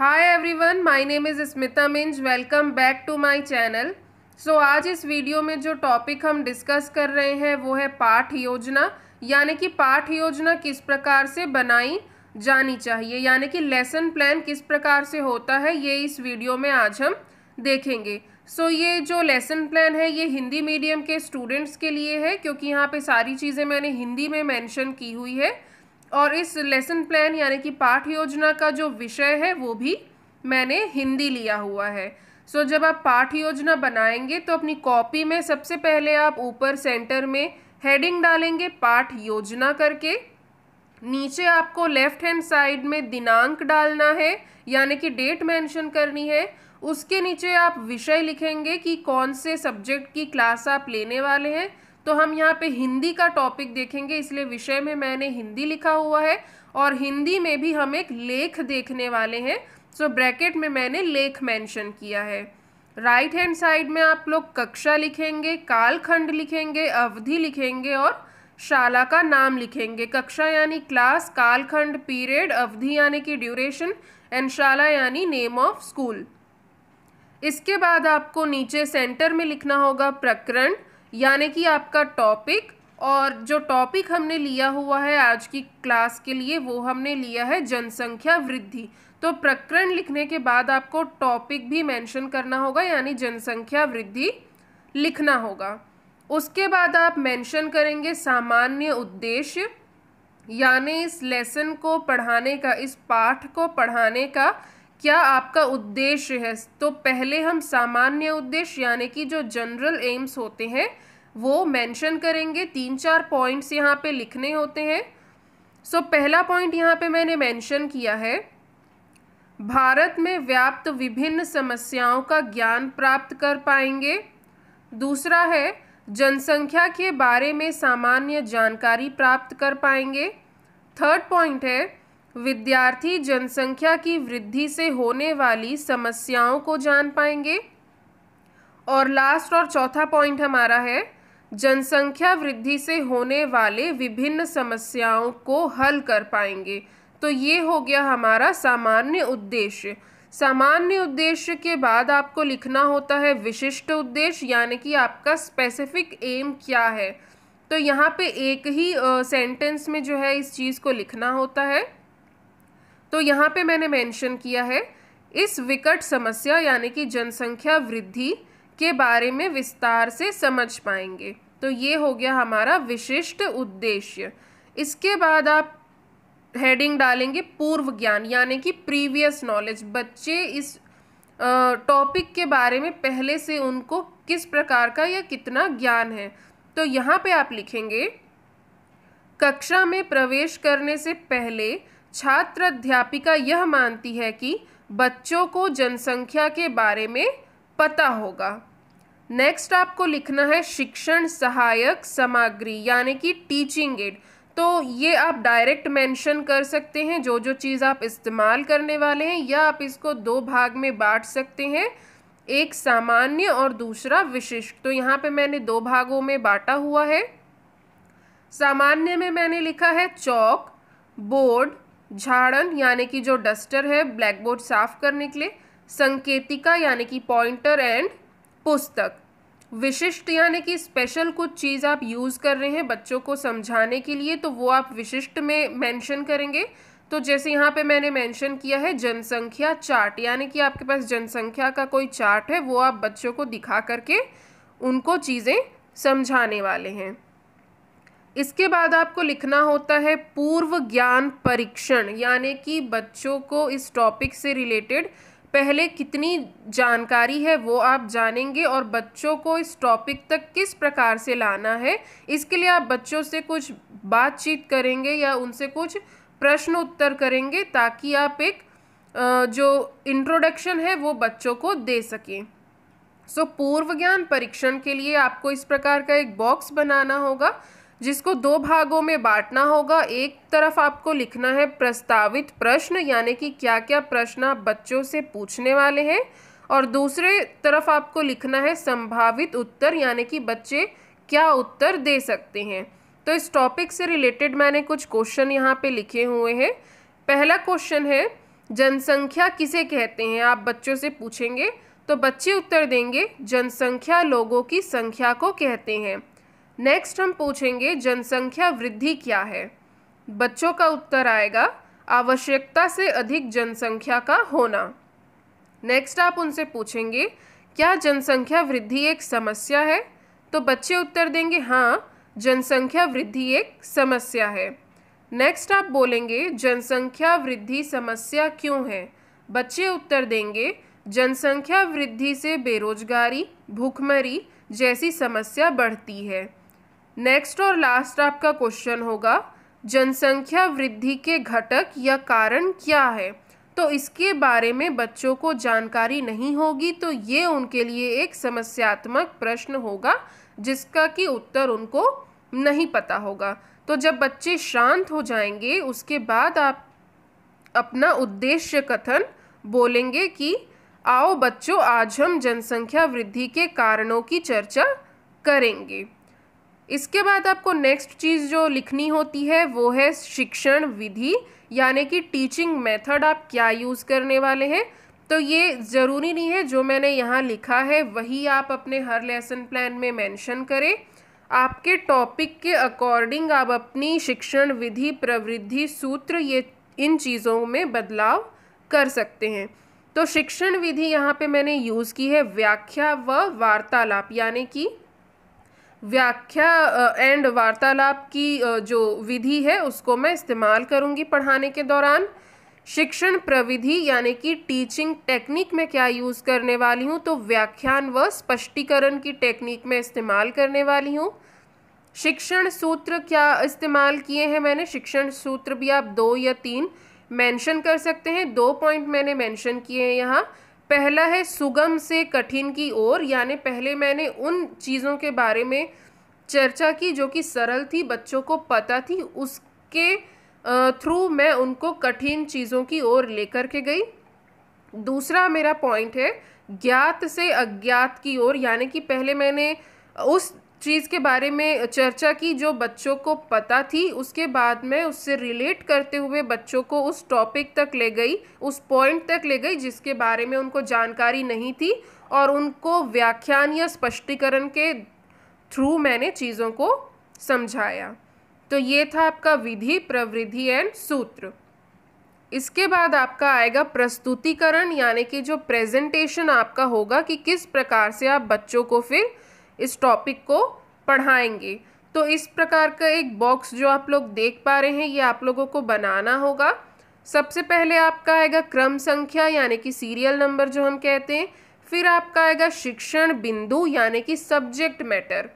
Hi everyone my name is Smita Minz welcome back to my channel so आज इस video में जो टॉपिक हम डिस्कस कर रहे हैं वो है पाठ योजना यानी कि पाठ योजना किस प्रकार से बनाई जानी चाहिए यानी कि लेसन प्लान किस प्रकार से होता है ये इस वीडियो में आज हम देखेंगे सो so, ये जो लेसन प्लान है ये हिंदी मीडियम के स्टूडेंट्स के लिए है क्योंकि यहाँ पे सारी चीज़ें मैंने हिंदी में मेंशन की हुई है और इस लेसन प्लान यानी कि पाठ योजना का जो विषय है वो भी मैंने हिंदी लिया हुआ है सो so, जब आप पाठ योजना बनाएंगे तो अपनी कॉपी में सबसे पहले आप ऊपर सेंटर में हेडिंग डालेंगे पाठ योजना करके नीचे आपको लेफ्ट हैंड साइड में दिनांक डालना है यानी कि डेट मेंशन करनी है उसके नीचे आप विषय लिखेंगे कि कौन से सब्जेक्ट की क्लास आप लेने वाले हैं तो हम यहाँ पे हिंदी का टॉपिक देखेंगे इसलिए विषय में मैंने हिंदी लिखा हुआ है और हिंदी में भी हम एक लेख देखने वाले हैं सो ब्रैकेट में मैंने लेख मेंशन किया है राइट हैंड साइड में आप लोग कक्षा लिखेंगे कालखंड लिखेंगे अवधि लिखेंगे और शाला का नाम लिखेंगे कक्षा यानी क्लास कालखंड पीरियड अवधि यानी कि ड्यूरेशन एंड शाला यानी नेम ऑफ स्कूल इसके बाद आपको नीचे सेंटर में लिखना होगा प्रकरण यानी कि आपका टॉपिक और जो टॉपिक हमने लिया हुआ है आज की क्लास के लिए वो हमने लिया है जनसंख्या वृद्धि तो प्रकरण लिखने के बाद आपको टॉपिक भी मेंशन करना होगा यानी जनसंख्या वृद्धि लिखना होगा उसके बाद आप मेंशन करेंगे सामान्य उद्देश्य यानी इस लेसन को पढ़ाने का इस पाठ को पढ़ाने का क्या आपका उद्देश्य है तो पहले हम सामान्य उद्देश्य यानी कि जो जनरल एम्स होते हैं वो मेंशन करेंगे तीन चार पॉइंट्स यहाँ पे लिखने होते हैं सो so, पहला पॉइंट यहाँ पे मैंने मेंशन किया है भारत में व्याप्त विभिन्न समस्याओं का ज्ञान प्राप्त कर पाएंगे दूसरा है जनसंख्या के बारे में सामान्य जानकारी प्राप्त कर पाएंगे थर्ड पॉइंट है विद्यार्थी जनसंख्या की वृद्धि से होने वाली समस्याओं को जान पाएंगे और लास्ट और चौथा पॉइंट हमारा है जनसंख्या वृद्धि से होने वाले विभिन्न समस्याओं को हल कर पाएंगे तो ये हो गया हमारा सामान्य उद्देश्य सामान्य उद्देश्य के बाद आपको लिखना होता है विशिष्ट उद्देश्य यानी कि आपका स्पेसिफिक एम क्या है तो यहाँ पे एक ही सेंटेंस में जो है इस चीज़ को लिखना होता है तो यहाँ पे मैंने मेंशन किया है इस विकट समस्या यानी कि जनसंख्या वृद्धि के बारे में विस्तार से समझ पाएंगे तो ये हो गया हमारा विशिष्ट उद्देश्य इसके बाद आप हेडिंग डालेंगे पूर्व ज्ञान यानी कि प्रीवियस नॉलेज बच्चे इस टॉपिक के बारे में पहले से उनको किस प्रकार का या कितना ज्ञान है तो यहाँ पे आप लिखेंगे कक्षा में प्रवेश करने से पहले छात्र अध्यापिका यह मानती है कि बच्चों को जनसंख्या के बारे में पता होगा नेक्स्ट आपको लिखना है शिक्षण सहायक सामग्री यानी कि टीचिंग एड तो ये आप डायरेक्ट मेंशन कर सकते हैं जो जो चीज़ आप इस्तेमाल करने वाले हैं या आप इसको दो भाग में बांट सकते हैं एक सामान्य और दूसरा विशिष्ट तो यहाँ पे मैंने दो भागों में बांटा हुआ है सामान्य में मैंने लिखा है चौक बोर्ड झाड़न यानी कि जो डस्टर है ब्लैक बोर्ड साफ करने के लिए संकेतिका यानी कि पॉइंटर एंड पुस्तक विशिष्ट यानी कि स्पेशल कुछ चीज़ आप यूज़ कर रहे हैं बच्चों को समझाने के लिए तो वो आप विशिष्ट में मेंशन करेंगे तो जैसे यहाँ पे मैंने मेंशन किया है जनसंख्या चार्ट यानी कि आपके पास जनसंख्या का कोई चार्ट है वो आप बच्चों को दिखा करके उनको चीज़ें समझाने वाले हैं इसके बाद आपको लिखना होता है पूर्व ज्ञान परीक्षण यानी कि बच्चों को इस टॉपिक से रिलेटेड पहले कितनी जानकारी है वो आप जानेंगे और बच्चों को इस टॉपिक तक किस प्रकार से लाना है इसके लिए आप बच्चों से कुछ बातचीत करेंगे या उनसे कुछ प्रश्न उत्तर करेंगे ताकि आप एक जो इंट्रोडक्शन है वो बच्चों को दे सकें सो so, पूर्व ज्ञान परीक्षण के लिए आपको इस प्रकार का एक बॉक्स बनाना होगा जिसको दो भागों में बांटना होगा एक तरफ आपको लिखना है प्रस्तावित प्रश्न यानी कि क्या क्या प्रश्न आप बच्चों से पूछने वाले हैं और दूसरे तरफ आपको लिखना है संभावित उत्तर यानी कि बच्चे क्या उत्तर दे सकते हैं तो इस टॉपिक से रिलेटेड मैंने कुछ क्वेश्चन यहाँ पे लिखे हुए हैं पहला क्वेश्चन है जनसंख्या किसे कहते हैं आप बच्चों से पूछेंगे तो बच्चे उत्तर देंगे जनसंख्या लोगों की संख्या को कहते हैं नेक्स्ट हम पूछेंगे जनसंख्या वृद्धि क्या है बच्चों का उत्तर आएगा आवश्यकता से अधिक जनसंख्या का होना नेक्स्ट आप उनसे पूछेंगे क्या जनसंख्या वृद्धि एक समस्या है तो बच्चे उत्तर देंगे हाँ जनसंख्या वृद्धि एक समस्या है नेक्स्ट आप बोलेंगे जनसंख्या वृद्धि समस्या क्यों है बच्चे उत्तर देंगे जनसंख्या वृद्धि से बेरोजगारी भूखमरी जैसी समस्या बढ़ती है नेक्स्ट और लास्ट आपका क्वेश्चन होगा जनसंख्या वृद्धि के घटक या कारण क्या है तो इसके बारे में बच्चों को जानकारी नहीं होगी तो ये उनके लिए एक समस्यात्मक प्रश्न होगा जिसका कि उत्तर उनको नहीं पता होगा तो जब बच्चे शांत हो जाएंगे उसके बाद आप अपना उद्देश्य कथन बोलेंगे कि आओ बच्चों आज हम जनसंख्या वृद्धि के कारणों की चर्चा करेंगे इसके बाद आपको नेक्स्ट चीज़ जो लिखनी होती है वो है शिक्षण विधि यानी कि टीचिंग मेथड आप क्या यूज़ करने वाले हैं तो ये ज़रूरी नहीं है जो मैंने यहाँ लिखा है वही आप अपने हर लेसन प्लान में मेंशन करें आपके टॉपिक के अकॉर्डिंग आप अपनी शिक्षण विधि प्रवृद्धि सूत्र ये इन चीज़ों में बदलाव कर सकते हैं तो शिक्षण विधि यहाँ पे मैंने यूज़ की है व्याख्या व वा वार्तालाप यानी कि व्याख्या एंड वार्तालाप की जो विधि है उसको मैं इस्तेमाल करूँगी पढ़ाने के दौरान शिक्षण प्रविधि यानी कि टीचिंग टेक्निक में क्या यूज़ करने वाली हूँ तो व्याख्यान व स्पष्टीकरण की टेक्निक में इस्तेमाल करने वाली हूँ शिक्षण सूत्र क्या इस्तेमाल किए हैं मैंने शिक्षण सूत्र भी आप दो या तीन मेंशन कर सकते हैं दो पॉइंट मैंने मेंशन किए हैं यहाँ पहला है सुगम से कठिन की ओर यानी पहले मैंने उन चीज़ों के बारे में चर्चा की जो कि सरल थी बच्चों को पता थी उसके थ्रू मैं उनको कठिन चीज़ों की ओर लेकर के गई दूसरा मेरा पॉइंट है ज्ञात से अज्ञात की ओर यानी कि पहले मैंने उस चीज़ के बारे में चर्चा की जो बच्चों को पता थी उसके बाद में उससे रिलेट करते हुए बच्चों को उस टॉपिक तक ले गई उस पॉइंट तक ले गई जिसके बारे में उनको जानकारी नहीं थी और उनको व्याख्यान या स्पष्टीकरण के थ्रू मैंने चीज़ों को समझाया तो ये था आपका विधि प्रवृद्धि एंड सूत्र इसके बाद आपका आएगा प्रस्तुतिकरण यानी कि जो प्रेजेंटेशन आपका होगा कि किस प्रकार से आप बच्चों को फिर इस टॉपिक को पढ़ाएंगे तो इस प्रकार का एक बॉक्स जो आप लोग देख पा रहे हैं ये आप लोगों को बनाना होगा सबसे पहले आपका आएगा क्रम संख्या यानी कि सीरियल नंबर जो हम कहते हैं फिर आपका आएगा शिक्षण बिंदु यानी कि सब्जेक्ट मैटर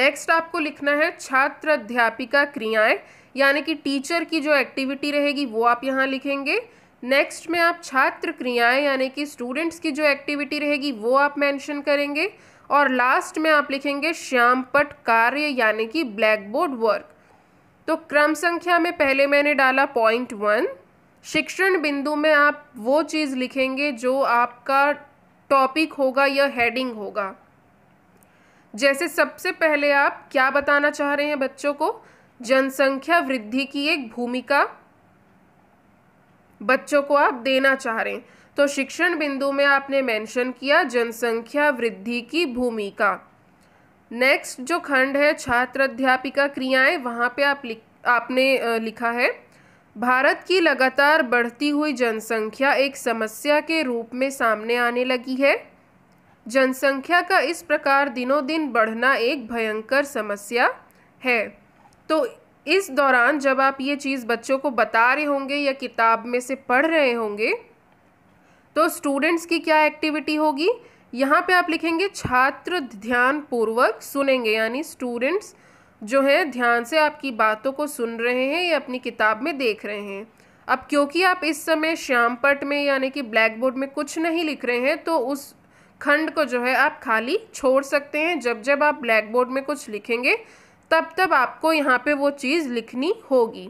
नेक्स्ट आपको लिखना है छात्र अध्यापिका क्रियाएं यानी कि टीचर की जो एक्टिविटी रहेगी वो आप यहाँ लिखेंगे नेक्स्ट में आप छात्र क्रियाएं यानी कि स्टूडेंट्स की जो एक्टिविटी रहेगी वो आप मेंशन करेंगे और लास्ट में आप लिखेंगे श्यामपट कार्य यानी कि ब्लैक बोर्ड वर्क तो क्रम संख्या में पहले मैंने डाला पॉइंट वन शिक्षण बिंदु में आप वो चीज़ लिखेंगे जो आपका टॉपिक होगा या हेडिंग होगा जैसे सबसे पहले आप क्या बताना चाह रहे हैं बच्चों को जनसंख्या वृद्धि की एक भूमिका बच्चों को आप देना चाह रहे हैं तो शिक्षण बिंदु में आपने मेंशन किया जनसंख्या वृद्धि की भूमिका नेक्स्ट जो खंड है छात्र अध्यापिका क्रियाएं वहाँ पे आप लिख आपने लिखा है भारत की लगातार बढ़ती हुई जनसंख्या एक समस्या के रूप में सामने आने लगी है जनसंख्या का इस प्रकार दिनों दिन बढ़ना एक भयंकर समस्या है तो इस दौरान जब आप ये चीज़ बच्चों को बता रहे होंगे या किताब में से पढ़ रहे होंगे तो स्टूडेंट्स की क्या एक्टिविटी होगी यहाँ पे आप लिखेंगे छात्र ध्यान पूर्वक सुनेंगे यानी स्टूडेंट्स जो हैं ध्यान से आपकी बातों को सुन रहे हैं या अपनी किताब में देख रहे हैं अब क्योंकि आप इस समय श्यामपट में यानी कि ब्लैक बोर्ड में कुछ नहीं लिख रहे हैं तो उस खंड को जो है आप खाली छोड़ सकते हैं जब जब आप ब्लैक बोर्ड में कुछ लिखेंगे तब तब आपको यहाँ पे वो चीज़ लिखनी होगी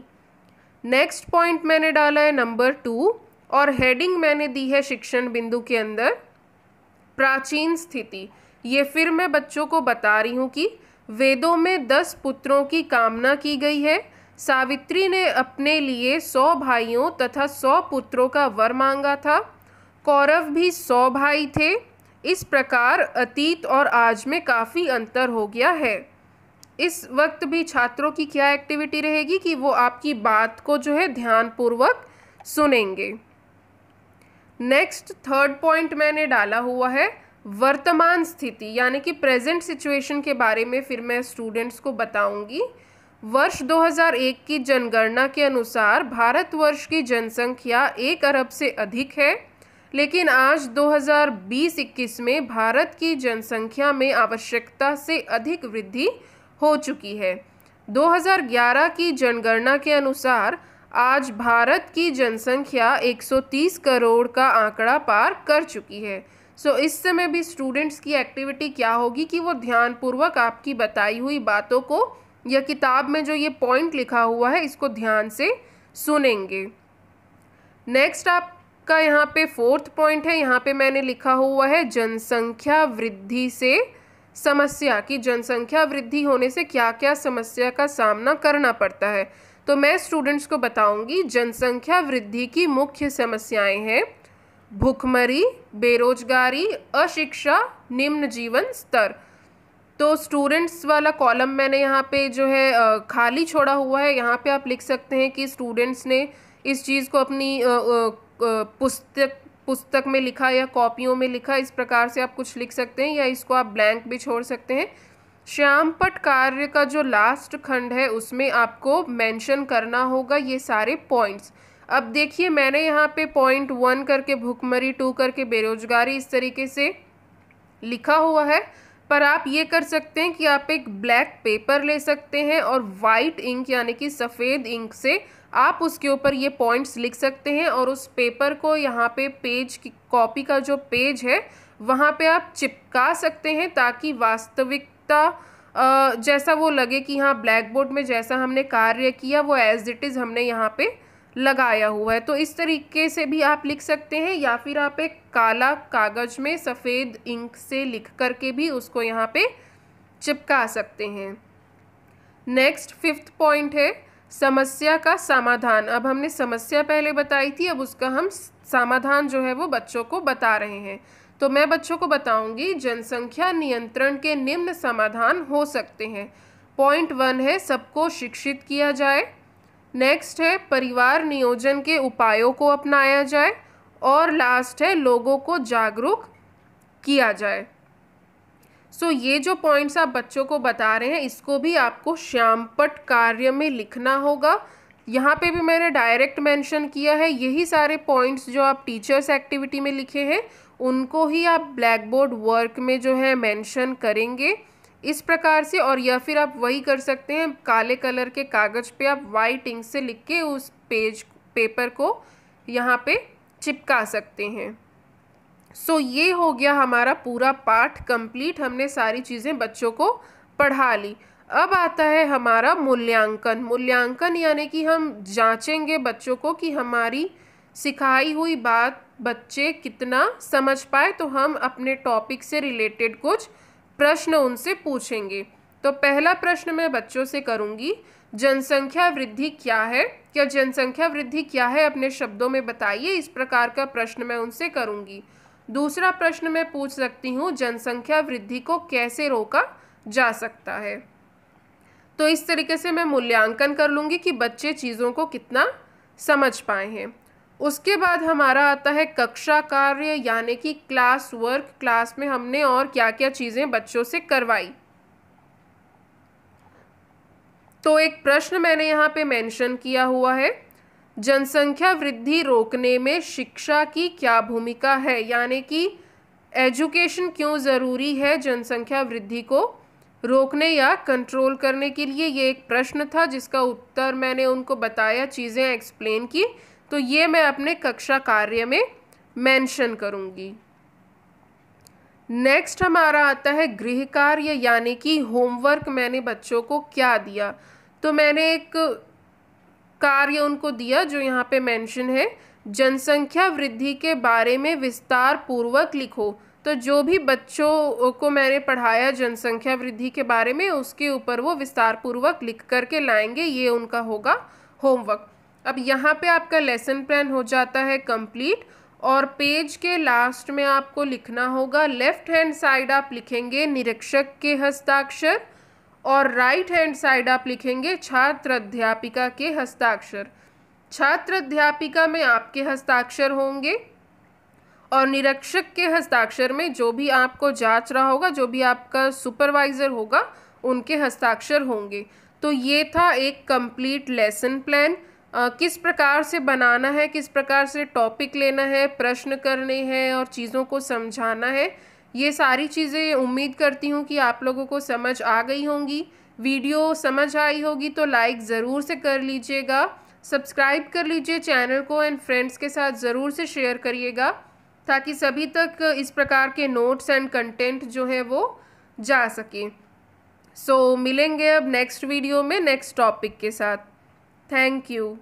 नेक्स्ट पॉइंट मैंने डाला है नंबर टू और हेडिंग मैंने दी है शिक्षण बिंदु के अंदर प्राचीन स्थिति ये फिर मैं बच्चों को बता रही हूँ कि वेदों में दस पुत्रों की कामना की गई है सावित्री ने अपने लिए सौ भाइयों तथा सौ पुत्रों का वर मांगा था कौरव भी सौ भाई थे इस प्रकार अतीत और आज में काफ़ी अंतर हो गया है इस वक्त भी छात्रों की क्या एक्टिविटी रहेगी कि वो आपकी बात को जो है ध्यानपूर्वक सुनेंगे नेक्स्ट थर्ड पॉइंट मैंने डाला हुआ है वर्तमान स्थिति यानी कि प्रेजेंट सिचुएशन के बारे में फिर मैं स्टूडेंट्स को बताऊंगी वर्ष 2001 की जनगणना के अनुसार भारतवर्ष की जनसंख्या एक अरब से अधिक है लेकिन आज 2020-21 में भारत की जनसंख्या में आवश्यकता से अधिक वृद्धि हो चुकी है 2011 की जनगणना के अनुसार आज भारत की जनसंख्या 130 करोड़ का आंकड़ा पार कर चुकी है सो इस समय भी स्टूडेंट्स की एक्टिविटी क्या होगी कि वो ध्यानपूर्वक आपकी बताई हुई बातों को या किताब में जो ये पॉइंट लिखा हुआ है इसको ध्यान से सुनेंगे नेक्स्ट आपका यहाँ पे फोर्थ पॉइंट है यहाँ पे मैंने लिखा हुआ है जनसंख्या वृद्धि से समस्या कि जनसंख्या वृद्धि होने से क्या क्या समस्या का सामना करना पड़ता है तो मैं स्टूडेंट्स को बताऊंगी जनसंख्या वृद्धि की मुख्य समस्याएं हैं भूखमरी बेरोजगारी अशिक्षा निम्न जीवन स्तर तो स्टूडेंट्स वाला कॉलम मैंने यहाँ पे जो है खाली छोड़ा हुआ है यहाँ पे आप लिख सकते हैं कि स्टूडेंट्स ने इस चीज़ को अपनी पुस्तक पुस्तक में लिखा या कॉपियों में लिखा इस प्रकार से आप कुछ लिख सकते हैं या इसको आप ब्लैंक भी छोड़ सकते हैं श्यामपट कार्य का जो लास्ट खंड है उसमें आपको मेंशन करना होगा ये सारे पॉइंट्स अब देखिए मैंने यहाँ पे पॉइंट वन करके भुखमरी टू करके बेरोजगारी इस तरीके से लिखा हुआ है पर आप ये कर सकते हैं कि आप एक ब्लैक पेपर ले सकते हैं और वाइट इंक यानी कि सफ़ेद इंक से आप उसके ऊपर ये पॉइंट्स लिख सकते हैं और उस पेपर को यहाँ पे पेज की कॉपी का जो पेज है वहाँ पे आप चिपका सकते हैं ताकि वास्तविक जितना जैसा वो लगे कि हाँ ब्लैक बोर्ड में जैसा हमने कार्य किया वो एज इट इज़ हमने यहाँ पे लगाया हुआ है तो इस तरीके से भी आप लिख सकते हैं या फिर आप एक काला कागज़ में सफ़ेद इंक से लिख करके भी उसको यहाँ पे चिपका सकते हैं नेक्स्ट फिफ्थ पॉइंट है समस्या का समाधान अब हमने समस्या पहले बताई थी अब उसका हम समाधान जो है वो बच्चों को बता रहे हैं तो मैं बच्चों को बताऊंगी जनसंख्या नियंत्रण के निम्न समाधान हो सकते हैं पॉइंट वन है सबको शिक्षित किया जाए नेक्स्ट है परिवार नियोजन के उपायों को अपनाया जाए और लास्ट है लोगों को जागरूक किया जाए सो so, ये जो पॉइंट्स आप बच्चों को बता रहे हैं इसको भी आपको श्यामपट कार्य में लिखना होगा यहाँ पे भी मैंने डायरेक्ट मेंशन किया है यही सारे पॉइंट्स जो आप टीचर्स एक्टिविटी में लिखे हैं उनको ही आप ब्लैक बोर्ड वर्क में जो है मेंशन करेंगे इस प्रकार से और या फिर आप वही कर सकते हैं काले कलर के कागज़ पे आप वाइट इंक से लिख के उस पेज पेपर को यहाँ पे चिपका सकते हैं सो so, ये हो गया हमारा पूरा पाठ कंप्लीट हमने सारी चीज़ें बच्चों को पढ़ा ली अब आता है हमारा मूल्यांकन मूल्यांकन यानी कि हम जांचेंगे बच्चों को कि हमारी सिखाई हुई बात बच्चे कितना समझ पाए तो हम अपने टॉपिक से रिलेटेड कुछ प्रश्न उनसे पूछेंगे तो पहला प्रश्न मैं बच्चों से करूंगी जनसंख्या वृद्धि क्या है क्या जनसंख्या वृद्धि क्या है अपने शब्दों में बताइए इस प्रकार का प्रश्न मैं उनसे करूंगी दूसरा प्रश्न मैं पूछ सकती हूँ जनसंख्या वृद्धि को कैसे रोका जा सकता है तो इस तरीके से मैं मूल्यांकन कर लूँगी कि बच्चे चीज़ों को कितना समझ पाए हैं उसके बाद हमारा आता है कक्षा कार्य यानी कि क्लास वर्क क्लास में हमने और क्या क्या चीज़ें बच्चों से करवाई तो एक प्रश्न मैंने यहाँ पे मेंशन किया हुआ है जनसंख्या वृद्धि रोकने में शिक्षा की क्या भूमिका है यानी कि एजुकेशन क्यों ज़रूरी है जनसंख्या वृद्धि को रोकने या कंट्रोल करने के लिए ये एक प्रश्न था जिसका उत्तर मैंने उनको बताया चीज़ें एक्सप्लेन की तो ये मैं अपने कक्षा कार्य में मेंशन करूँगी नेक्स्ट हमारा आता है गृह कार्य यानी कि होमवर्क मैंने बच्चों को क्या दिया तो मैंने एक कार्य उनको दिया जो यहाँ पे मेंशन है जनसंख्या वृद्धि के बारे में विस्तार पूर्वक लिखो तो जो भी बच्चों को मैंने पढ़ाया जनसंख्या वृद्धि के बारे में उसके ऊपर वो विस्तार पूर्वक लिख करके लाएंगे ये उनका होगा होमवर्क अब यहाँ पे आपका लेसन प्लान हो जाता है कंप्लीट और पेज के लास्ट में आपको लिखना होगा लेफ्ट हैंड साइड आप लिखेंगे निरीक्षक के हस्ताक्षर और राइट हैंड साइड आप लिखेंगे छात्र अध्यापिका के हस्ताक्षर छात्र अध्यापिका में आपके हस्ताक्षर होंगे और निरीक्षक के हस्ताक्षर में जो भी आपको जांच रहा होगा जो भी आपका सुपरवाइज़र होगा उनके हस्ताक्षर होंगे तो ये था एक कंप्लीट लेसन प्लान किस प्रकार से बनाना है किस प्रकार से टॉपिक लेना है प्रश्न करने हैं और चीज़ों को समझाना है ये सारी चीज़ें उम्मीद करती हूँ कि आप लोगों को समझ आ गई होंगी वीडियो समझ आई होगी तो लाइक ज़रूर से कर लीजिएगा सब्सक्राइब कर लीजिए चैनल को एंड फ्रेंड्स के साथ ज़रूर से शेयर करिएगा ताकि सभी तक इस प्रकार के नोट्स एंड कंटेंट जो है वो जा सके सो so, मिलेंगे अब नेक्स्ट वीडियो में नेक्स्ट टॉपिक के साथ Thank you.